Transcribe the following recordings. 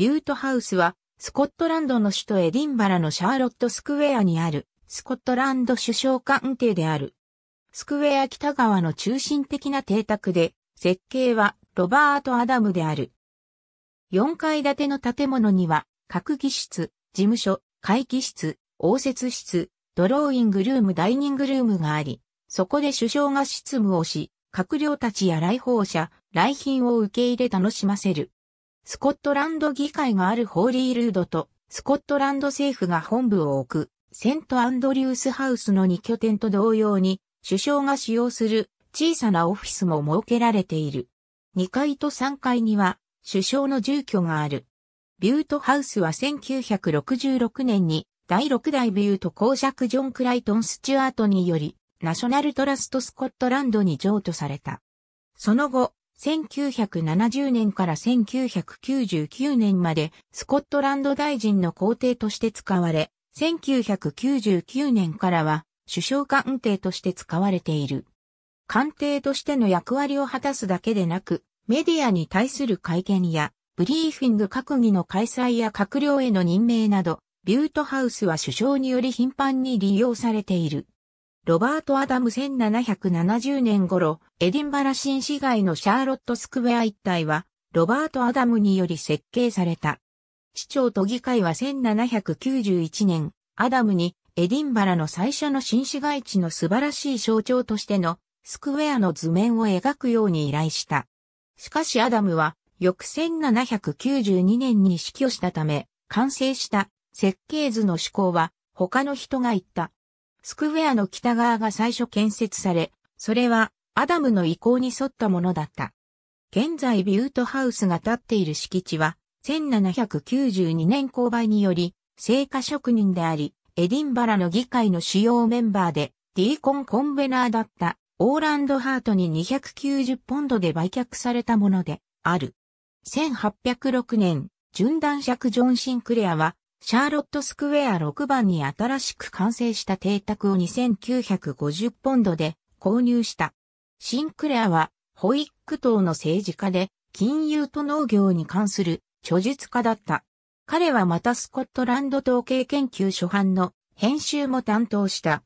ビュートハウスは、スコットランドの首都エディンバラのシャーロットスクエアにある、スコットランド首相官邸である。スクウェア北側の中心的な邸宅で、設計はロバート・アダムである。4階建ての建物には、閣議室、事務所、会議室、応接室、ドローイングルーム、ダイニングルームがあり、そこで首相が執務をし、閣僚たちや来訪者、来賓を受け入れ楽しませる。スコットランド議会があるホーリールードと、スコットランド政府が本部を置く、セントアンドリュースハウスの2拠点と同様に、首相が使用する小さなオフィスも設けられている。2階と3階には、首相の住居がある。ビュートハウスは1966年に、第6代ビュート公爵ジョン・クライトン・スチュアートにより、ナショナルトラスト・スコットランドに譲渡された。その後、1970年から1999年までスコットランド大臣の皇帝として使われ、1999年からは首相官邸として使われている。官邸としての役割を果たすだけでなく、メディアに対する会見や、ブリーフィング閣議の開催や閣僚への任命など、ビュートハウスは首相により頻繁に利用されている。ロバート・アダム1770年頃、エディンバラ新市街のシャーロット・スクウェア一帯は、ロバート・アダムにより設計された。市長都議会は1791年、アダムにエディンバラの最初の新市街地の素晴らしい象徴としてのスクウェアの図面を描くように依頼した。しかしアダムは翌1792年に死去したため、完成した設計図の思考は他の人が言ったスクウェアの北側が最初建設され、それはアダムの意向に沿ったものだった。現在ビュートハウスが建っている敷地は、1792年勾配により、成果職人であり、エディンバラの議会の主要メンバーで、ディーコン・コンベナーだったオーランド・ハートに290ポンドで売却されたものである。1806年、準男尺ジョン・シンクレアはシャーロットスクエア6番に新しく完成した邸宅を2950ポンドで購入した。シンクレアはホイック島の政治家で金融と農業に関する著述家だった。彼はまたスコットランド統計研究所版の編集も担当した。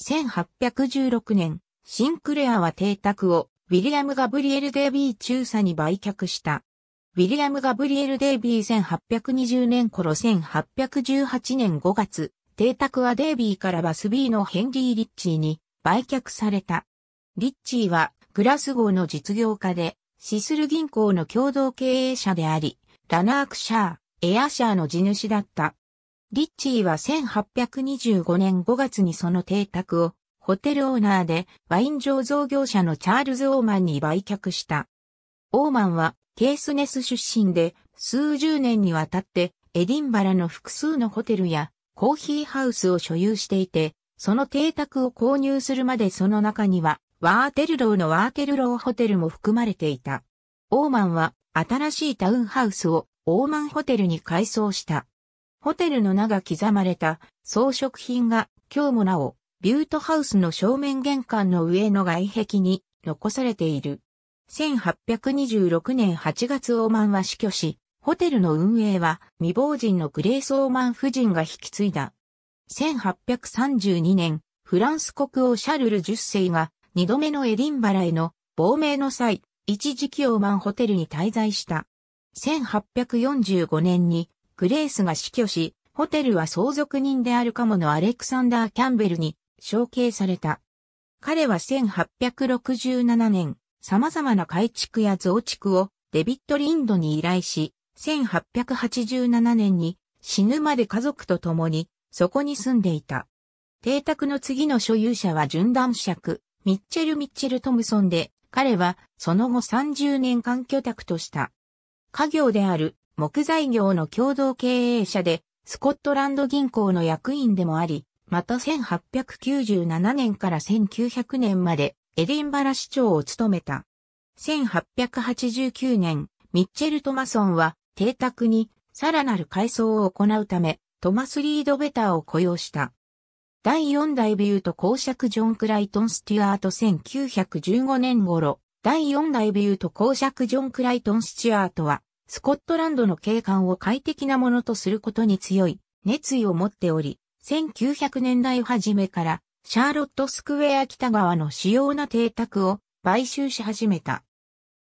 1816年、シンクレアは邸宅をウィリアム・ガブリエル・デイビー中佐に売却した。ウィリアム・ガブリエル・デイビー1820年頃1818年5月、邸宅はデイビーからバスビーのヘンリー・リッチーに売却された。リッチーはグラスゴーの実業家で、シスル銀行の共同経営者であり、ラナークシャー、エアシャーの地主だった。リッチーは1825年5月にその邸宅をホテルオーナーでワイン醸造業者のチャールズ・オーマンに売却した。オーマンはケースネス出身で、数十年にわたって、エディンバラの複数のホテルやコーヒーハウスを所有していて、その邸宅を購入するまでその中には、ワーテルローのワーテルローホテルも含まれていた。オーマンは新しいタウンハウスをオーマンホテルに改装した。ホテルの名が刻まれた装飾品が今日もなおビュートハウスの正面玄関の上の外壁に残されている。1826年8月オーマンは死去し、ホテルの運営は未亡人のグレース・オーマン夫人が引き継いだ。1832年、フランス国王シャルル10世が2度目のエディンバラへの亡命の際、一時期オーマンホテルに滞在した。1845年にグレースが死去し、ホテルは相続人であるカモのアレクサンダー・キャンベルに承継された。彼は1867年、様々な改築や増築をデビッド・リンドに依頼し、1887年に死ぬまで家族と共にそこに住んでいた。邸宅の次の所有者は準男爵、ミッチェル・ミッチェル・トムソンで、彼はその後30年間居宅とした。家業である木材業の共同経営者で、スコットランド銀行の役員でもあり、また1897年から1900年までエディンバラ市長を務めた。1889年、ミッチェル・トマソンは邸宅にさらなる改装を行うため、トマス・リードベターを雇用した。第4代ビュート公爵ジョン・クライトン・スチュアート1915年頃、第4代ビュート公爵ジョン・クライトン・スチュアートは、スコットランドの景観を快適なものとすることに強い熱意を持っており、1900年代初めからシャーロットスクエア北側の主要な邸宅を買収し始めた。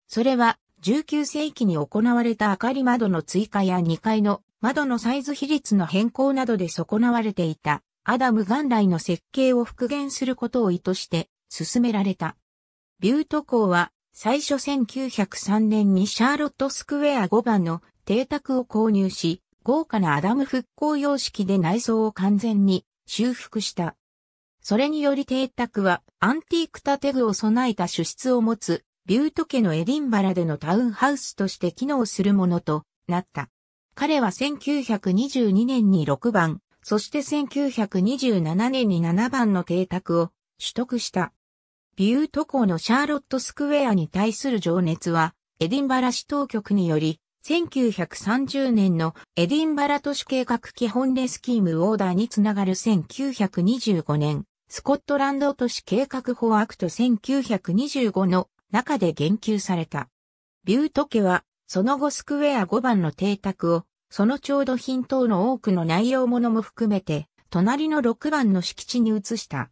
それは19世紀に行われた明かり窓の追加や2階の窓のサイズ比率の変更などで損なわれていたアダム元来の設計を復元することを意図して進められた。ビュート校は最初1903年にシャーロットスクエア5番の邸宅を購入し、豪華なアダム復興様式で内装を完全に修復した。それにより邸宅はアンティーク建具を備えた主室を持つ、ビュート家のエディンバラでのタウンハウスとして機能するものとなった。彼は1922年に6番、そして1927年に7番の邸宅を取得した。ビュート港のシャーロットスクエアに対する情熱は、エディンバラ市当局により、1930年のエディンバラ都市計画基本レスキームオーダーにつながる1925年スコットランド都市計画法アクト1925の中で言及された。ビュート家は、その後スクウェア5番の邸宅を、その調度品等の多くの内容ものも含めて、隣の6番の敷地に移した。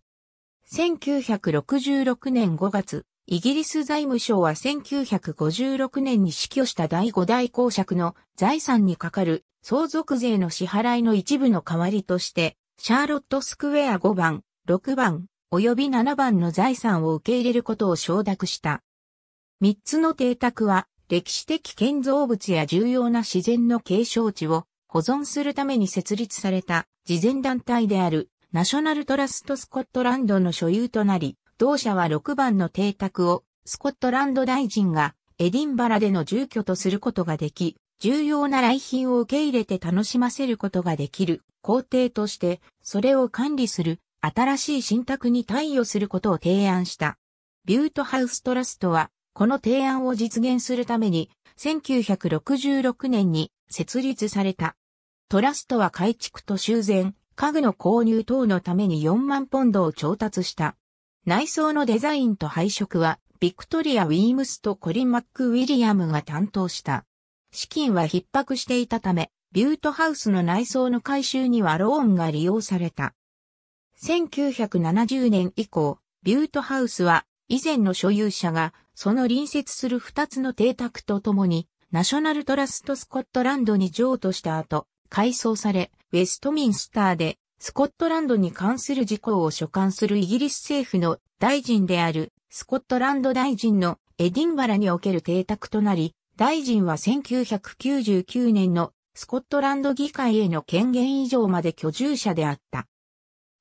1966年5月、イギリス財務省は1956年に死去した第5代公爵の財産にかかる相続税の支払いの一部の代わりとして、シャーロットスクウェア5番、6番、及び7番の財産を受け入れることを承諾した。3つの邸宅は、歴史的建造物や重要な自然の継承地を保存するために設立された慈善団体であるナショナルトラストスコットランドの所有となり、同社は6番の邸宅をスコットランド大臣がエディンバラでの住居とすることができ、重要な来賓を受け入れて楽しませることができる皇帝として、それを管理する新しい信託に貸与することを提案した。ビュートハウストラストは、この提案を実現するために、1966年に設立された。トラストは改築と修繕、家具の購入等のために4万ポンドを調達した。内装のデザインと配色は、ビクトリア・ウィームスとコリン・マック・ウィリアムが担当した。資金は逼迫していたため、ビュートハウスの内装の改修にはローンが利用された。1970年以降、ビュートハウスは以前の所有者がその隣接する2つの邸宅とともにナショナルトラストスコットランドに譲渡した後、改装され、ウェストミンスターでスコットランドに関する事項を所管するイギリス政府の大臣であるスコットランド大臣のエディンバラにおける邸宅となり、大臣は1999年のスコットランド議会への権限以上まで居住者であった。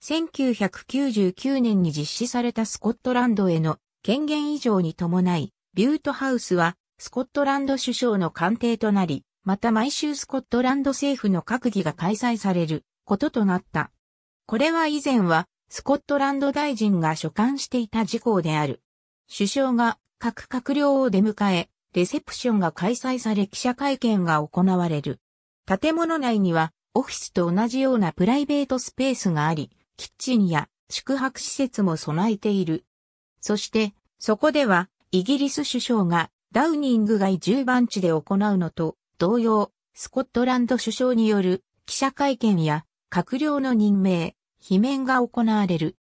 1999年に実施されたスコットランドへの権限以上に伴い、ビュートハウスはスコットランド首相の官邸となり、また毎週スコットランド政府の閣議が開催されることとなった。これは以前はスコットランド大臣が所管していた事項である。首相が各閣僚を出迎え、レセプションが開催され記者会見が行われる。建物内にはオフィスと同じようなプライベートスペースがあり、キッチンや宿泊施設も備えている。そして、そこでは、イギリス首相がダウニング街10番地で行うのと同様、スコットランド首相による記者会見や閣僚の任命、罷免が行われる。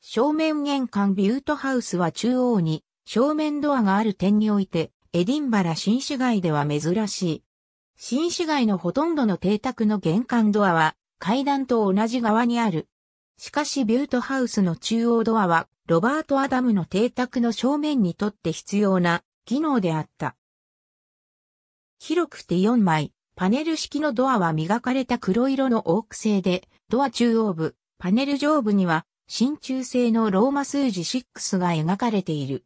正面玄関ビュートハウスは中央に正面ドアがある点において、エディンバラ新市街では珍しい。新市街のほとんどの邸宅の玄関ドアは階段と同じ側にあるしかしビュートハウスの中央ドアは、ロバート・アダムの邸宅の正面にとって必要な技能であった。広くて4枚、パネル式のドアは磨かれた黒色のオーク製で、ドア中央部、パネル上部には、真鍮製のローマ数字6が描かれている。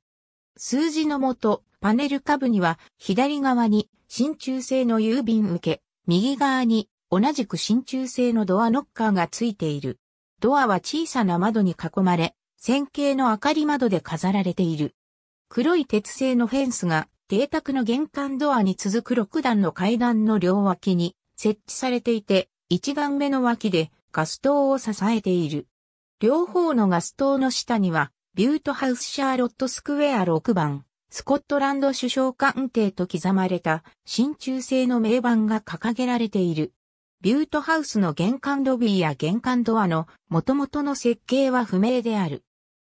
数字のもと、パネル下部には、左側に真鍮製の郵便受け、右側に同じく真鍮製のドアノッカーがついている。ドアは小さな窓に囲まれ、線形の明かり窓で飾られている。黒い鉄製のフェンスが、邸宅の玄関ドアに続く6段の階段の両脇に設置されていて、1段目の脇でガス灯を支えている。両方のガス灯の下には、ビュートハウスシャーロットスクエア6番、スコットランド首相官邸と刻まれた真鍮製の名板が掲げられている。ビュートハウスの玄関ロビーや玄関ドアの元々の設計は不明である。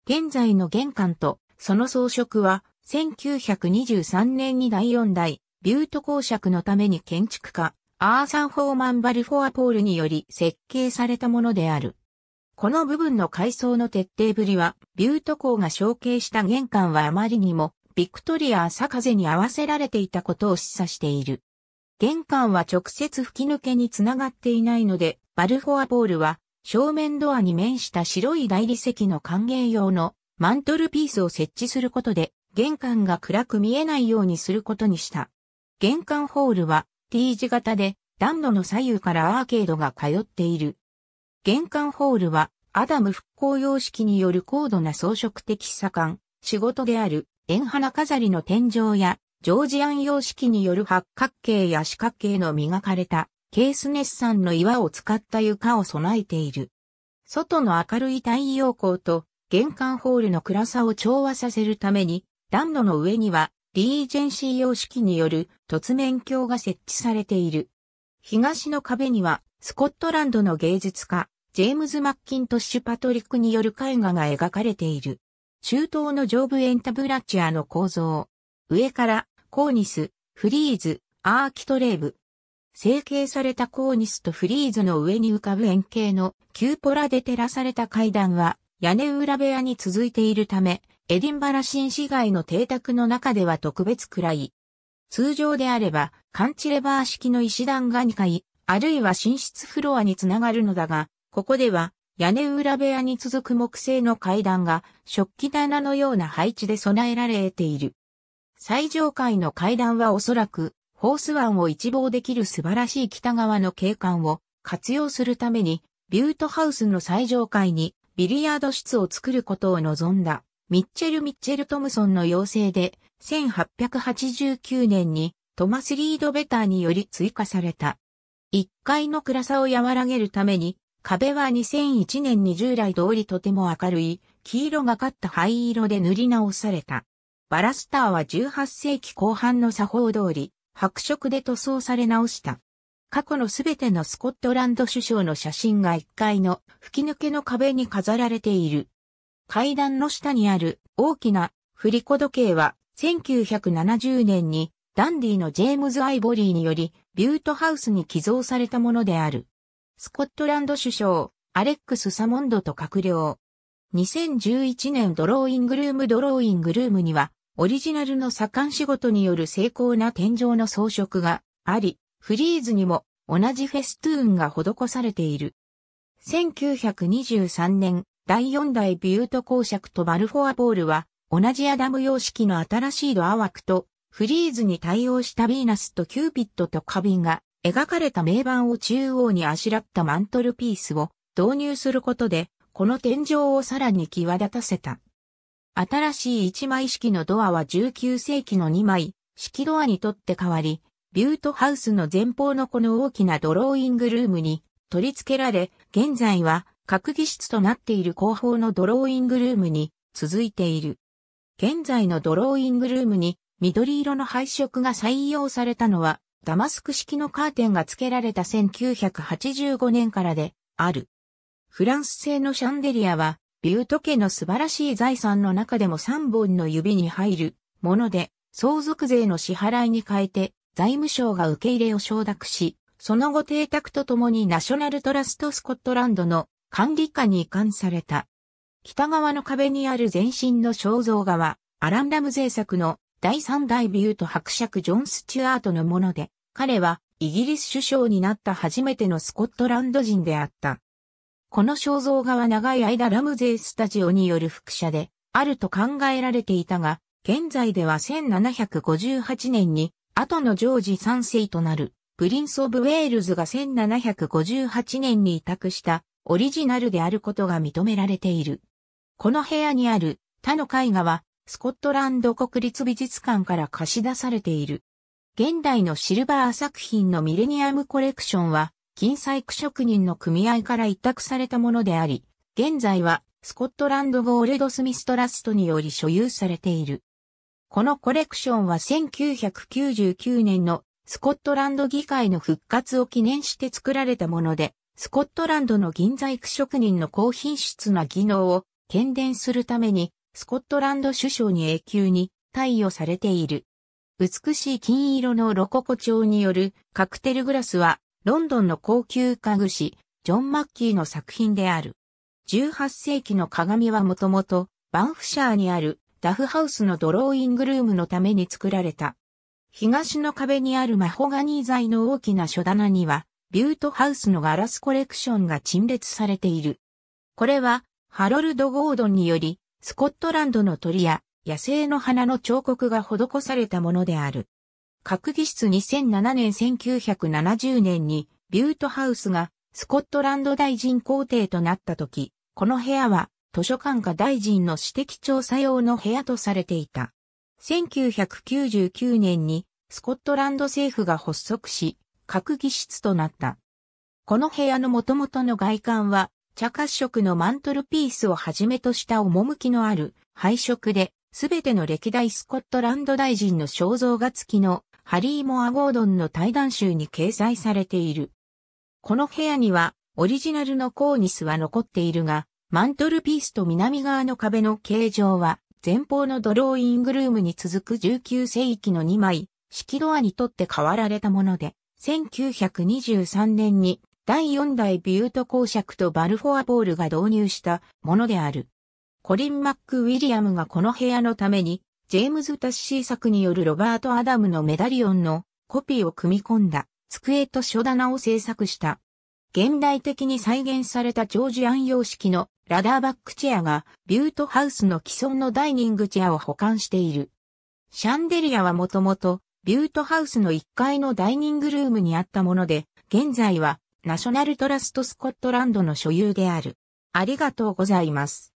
現在の玄関とその装飾は1923年に第4代ビュート公爵のために建築家アーサン・フォーマン・バルフォア・ポールにより設計されたものである。この部分の改装の徹底ぶりは、ビュート公が承継した玄関はあまりにも、ビクトリア朝風に合わせられていたことを示唆している。玄関は直接吹き抜けにつながっていないので、バルフォアポールは正面ドアに面した白い大理石の歓迎用のマントルピースを設置することで、玄関が暗く見えないようにすることにした。玄関ホールは T 字型で暖炉の左右からアーケードが通っている。玄関ホールはアダム復興様式による高度な装飾的左官、仕事である円花飾りの天井やジョージアン様式による八角形や四角形の磨かれたケースネッサンの岩を使った床を備えている。外の明るい太陽光と玄関ホールの暗さを調和させるために暖炉の上にはリージェンシー様式による突面鏡が設置されている。東の壁にはスコットランドの芸術家ジェームズ・マッキントッシュ・パトリックによる絵画が描かれている。中東の上部エンタブラチアの構造。上からコーニス、フリーズ、アーキトレーブ。成形されたコーニスとフリーズの上に浮かぶ円形のキューポラで照らされた階段は屋根裏部屋に続いているため、エディンバラ新市街の邸宅の中では特別くらい。通常であれば、カンチレバー式の石段が2階、あるいは寝室フロアにつながるのだが、ここでは屋根裏部屋に続く木製の階段が食器棚のような配置で備えられている。最上階の階段はおそらく、ホース湾を一望できる素晴らしい北側の景観を活用するために、ビュートハウスの最上階にビリヤード室を作ることを望んだ、ミッチェル・ミッチェル・トムソンの要請で、1889年にトマス・リード・ベターにより追加された。1階の暗さを和らげるために、壁は2001年に従来通りとても明るい、黄色がかった灰色で塗り直された。バラスターは18世紀後半の作法通り、白色で塗装され直した。過去のすべてのスコットランド首相の写真が1階の吹き抜けの壁に飾られている。階段の下にある大きな振り子時計は1970年にダンディのジェームズ・アイボリーによりビュートハウスに寄贈されたものである。スコットランド首相アレックス・サモンドと閣僚。2011年ドローイングルームドローイングルームにはオリジナルの左官仕事による精巧な天井の装飾があり、フリーズにも同じフェストゥーンが施されている。1923年、第4代ビュート公爵とバルフォアボールは、同じアダム様式の新しいドア枠と、フリーズに対応したヴィーナスとキューピッドと花瓶が描かれた名盤を中央にあしらったマントルピースを導入することで、この天井をさらに際立たせた。新しい1枚式のドアは19世紀の2枚式ドアにとって変わり、ビュートハウスの前方のこの大きなドローイングルームに取り付けられ、現在は閣議室となっている後方のドローイングルームに続いている。現在のドローイングルームに緑色の配色が採用されたのは、ダマスク式のカーテンが付けられた1985年からである。フランス製のシャンデリアは竜都家の素晴らしい財産の中でも3本の指に入るもので、相続税の支払いに変えて、財務省が受け入れを承諾し、その後邸宅とともにナショナルトラストスコットランドの管理下に移管された。北側の壁にある前身の肖像画は、アランダム製作の第3代ビューと伯爵ジョン・スチュアートのもので、彼はイギリス首相になった初めてのスコットランド人であった。この肖像画は長い間ラムゼースタジオによる複写で、あると考えられていたが、現在では1758年に、後のジョージ3世となる、プリンス・オブ・ウェールズが1758年に委託したオリジナルであることが認められている。この部屋にある他の絵画は、スコットランド国立美術館から貸し出されている。現代のシルバー作品のミレニアムコレクションは、金細工職人の組合から委託されたものであり、現在はスコットランドゴールドスミストラストにより所有されている。このコレクションは1999年のスコットランド議会の復活を記念して作られたもので、スコットランドの銀細工職人の高品質な技能を検伝するために、スコットランド首相に永久に貸与されている。美しい金色のロココ調によるカクテルグラスはロンドンの高級家具師、ジョン・マッキーの作品である。18世紀の鏡はもともと、バンフシャーにあるダフハウスのドローイングルームのために作られた。東の壁にあるマホガニー材の大きな書棚には、ビュートハウスのガラスコレクションが陳列されている。これは、ハロルド・ゴードンにより、スコットランドの鳥や野生の花の彫刻が施されたものである。閣議室2007年1970年にビュートハウスがスコットランド大臣皇帝となった時、この部屋は図書館が大臣の私的調査用の部屋とされていた。1999年にスコットランド政府が発足し、閣議室となった。この部屋の元々の外観は茶褐色のマントルピースをはじめとした趣のある配色で、すべての歴代スコットランド大臣の肖像画付きのハリー・モア・ゴードンの対談集に掲載されている。この部屋には、オリジナルのコーニスは残っているが、マントルピースと南側の壁の形状は、前方のドローイングルームに続く19世紀の2枚、式ドアにとって変わられたもので、1923年に第4代ビュート公爵とバルフォアボールが導入したものである。コリン・マック・ウィリアムがこの部屋のためにジェームズ・タッシー作によるロバート・アダムのメダリオンのコピーを組み込んだ机と書棚を制作した。現代的に再現されたジョージアン様式のラダーバックチェアがビュートハウスの既存のダイニングチェアを保管している。シャンデリアはもともとビュートハウスの1階のダイニングルームにあったもので、現在はナショナルトラストスコットランドの所有である。ありがとうございます。